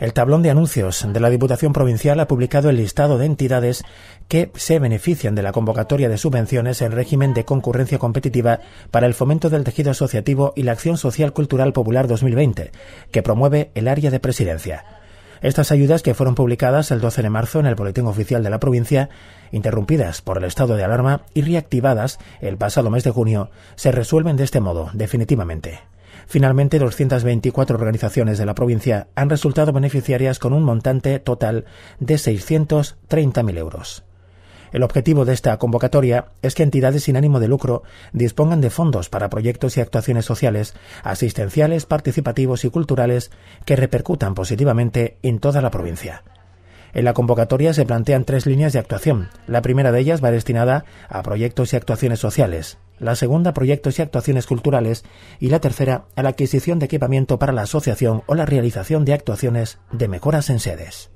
El tablón de anuncios de la Diputación Provincial ha publicado el listado de entidades que se benefician de la convocatoria de subvenciones en régimen de concurrencia competitiva para el fomento del tejido asociativo y la acción social cultural popular 2020, que promueve el área de presidencia. Estas ayudas, que fueron publicadas el 12 de marzo en el Boletín Oficial de la provincia, interrumpidas por el estado de alarma y reactivadas el pasado mes de junio, se resuelven de este modo, definitivamente. Finalmente, 224 organizaciones de la provincia han resultado beneficiarias con un montante total de 630.000 euros. El objetivo de esta convocatoria es que entidades sin ánimo de lucro dispongan de fondos para proyectos y actuaciones sociales, asistenciales, participativos y culturales que repercutan positivamente en toda la provincia. En la convocatoria se plantean tres líneas de actuación. La primera de ellas va destinada a proyectos y actuaciones sociales, la segunda proyectos y actuaciones culturales y la tercera a la adquisición de equipamiento para la asociación o la realización de actuaciones de mejoras en sedes.